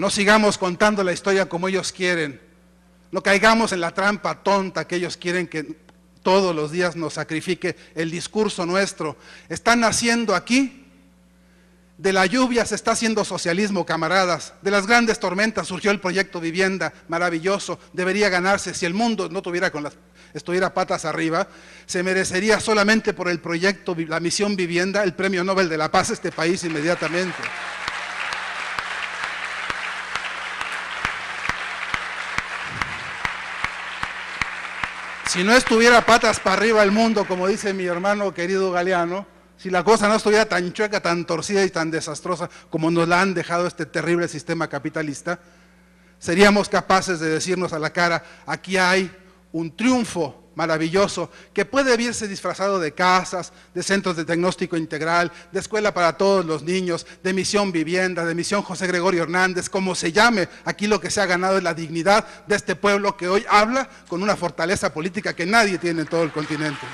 No sigamos contando la historia como ellos quieren. No caigamos en la trampa tonta que ellos quieren que todos los días nos sacrifique el discurso nuestro. Están haciendo aquí, de la lluvia se está haciendo socialismo, camaradas. De las grandes tormentas surgió el proyecto vivienda, maravilloso. Debería ganarse. Si el mundo no tuviera con las, estuviera patas arriba, se merecería solamente por el proyecto, la misión vivienda, el premio Nobel de la Paz a este país inmediatamente. Si no estuviera patas para arriba el mundo, como dice mi hermano querido Galeano, si la cosa no estuviera tan chueca, tan torcida y tan desastrosa como nos la han dejado este terrible sistema capitalista, seríamos capaces de decirnos a la cara, aquí hay un triunfo maravilloso que puede verse disfrazado de casas, de centros de diagnóstico integral, de escuela para todos los niños, de misión vivienda, de misión José Gregorio Hernández, como se llame. Aquí lo que se ha ganado es la dignidad de este pueblo que hoy habla con una fortaleza política que nadie tiene en todo el continente.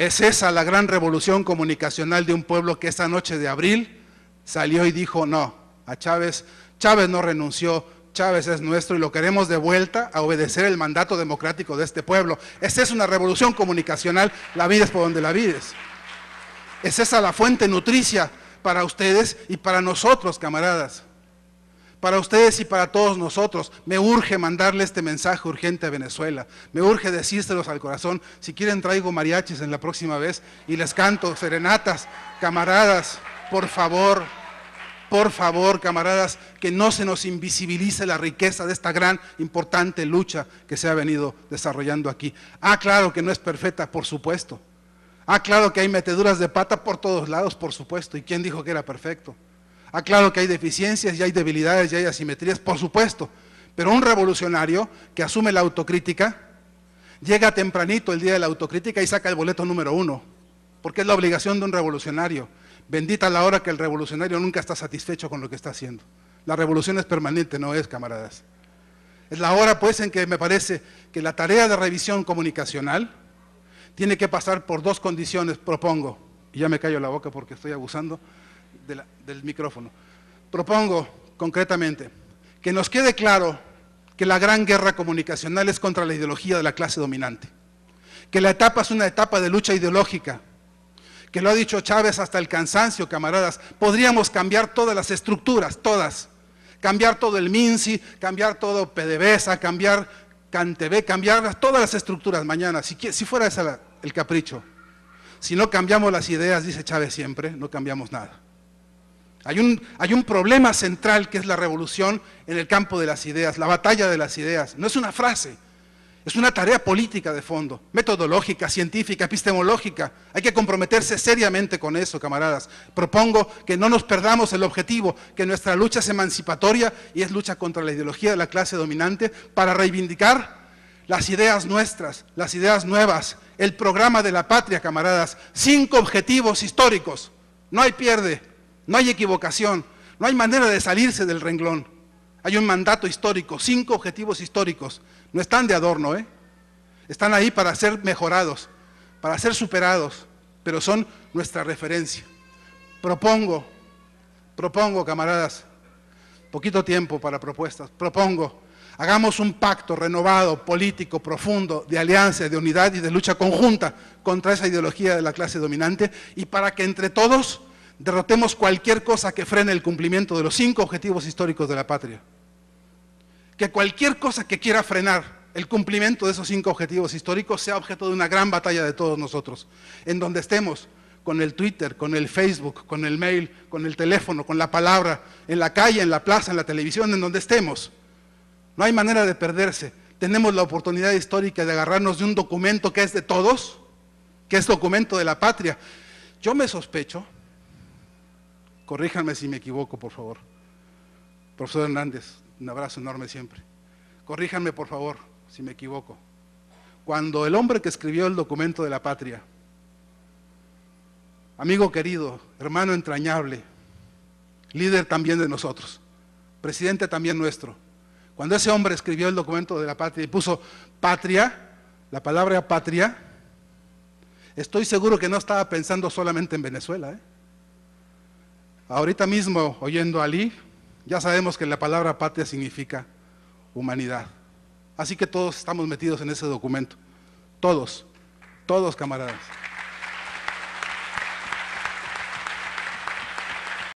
Es esa la gran revolución comunicacional de un pueblo que esta noche de abril salió y dijo, no, a Chávez, Chávez no renunció, Chávez es nuestro y lo queremos de vuelta a obedecer el mandato democrático de este pueblo. Esa es una revolución comunicacional, la vida es por donde la vides. Es esa la fuente nutricia para ustedes y para nosotros, camaradas. Para ustedes y para todos nosotros, me urge mandarle este mensaje urgente a Venezuela. Me urge decírselos al corazón. Si quieren traigo mariachis en la próxima vez y les canto serenatas, camaradas por favor, por favor, camaradas, que no se nos invisibilice la riqueza de esta gran, importante lucha que se ha venido desarrollando aquí. Ah, claro que no es perfecta, por supuesto. Ah, claro que hay meteduras de pata por todos lados, por supuesto. ¿Y quién dijo que era perfecto? Ah, claro que hay deficiencias y hay debilidades y hay asimetrías, por supuesto. Pero un revolucionario que asume la autocrítica, llega tempranito el día de la autocrítica y saca el boleto número uno, porque es la obligación de un revolucionario Bendita la hora que el revolucionario nunca está satisfecho con lo que está haciendo. La revolución es permanente, no es, camaradas. Es la hora, pues, en que me parece que la tarea de revisión comunicacional tiene que pasar por dos condiciones, propongo. Y ya me callo la boca porque estoy abusando del micrófono. Propongo, concretamente, que nos quede claro que la gran guerra comunicacional es contra la ideología de la clase dominante. Que la etapa es una etapa de lucha ideológica que lo ha dicho Chávez hasta el cansancio, camaradas, podríamos cambiar todas las estructuras, todas. Cambiar todo el MINSI, cambiar todo PDVSA, cambiar CanTV, cambiar todas las estructuras mañana, si, fuera ese el capricho. Si no cambiamos las ideas, dice Chávez siempre, no cambiamos nada. hay un problema central que es la revolución en el campo de las ideas, la batalla de las ideas. No es una frase, es una tarea política de fondo, metodológica, científica, epistemológica. Hay que comprometerse seriamente con eso, camaradas. Propongo que no nos perdamos el objetivo, que nuestra lucha es emancipatoria y es lucha contra la ideología de la clase dominante para reivindicar las ideas nuestras, las ideas nuevas, el programa de la patria, camaradas. Cinco objetivos históricos. No hay pierde, no hay equivocación, no hay manera de salirse del renglón. Hay un mandato histórico, cinco objetivos históricos. No están de adorno, ¿eh? Están ahí para ser mejorados, para ser superados, pero son nuestra referencia. Propongo, propongo, camaradas, poquito tiempo para propuestas, propongo, hagamos un pacto renovado, político, profundo, de alianza, de unidad y de lucha conjunta contra esa ideología de la clase dominante y para que entre todos derrotemos cualquier cosa que frene el cumplimiento de los cinco objetivos históricos de la patria. Que cualquier cosa que quiera frenar el cumplimiento de esos cinco objetivos históricos sea objeto de una gran batalla de todos nosotros, en donde estemos, con el Twitter, con el Facebook, con el mail, con el teléfono, con la palabra, en la calle, en la plaza, en la televisión, en donde estemos. No hay manera de perderse. Tenemos la oportunidad histórica de agarrarnos de un documento que es de todos, que es documento de la patria. Yo me sospecho Corríjanme si me equivoco, por favor. Profesor Hernández, un abrazo enorme siempre. Corríjanme, por favor, si me equivoco. Cuando el hombre que escribió el documento de la patria, amigo querido, hermano entrañable, líder también de nosotros, presidente también nuestro, cuando ese hombre escribió el documento de la patria y puso patria, la palabra patria, estoy seguro que no estaba pensando solamente en Venezuela, ¿eh? Ahorita mismo, oyendo a Ali, ya sabemos que la palabra patria significa humanidad. Así que todos estamos metidos en ese documento. Todos, todos camaradas.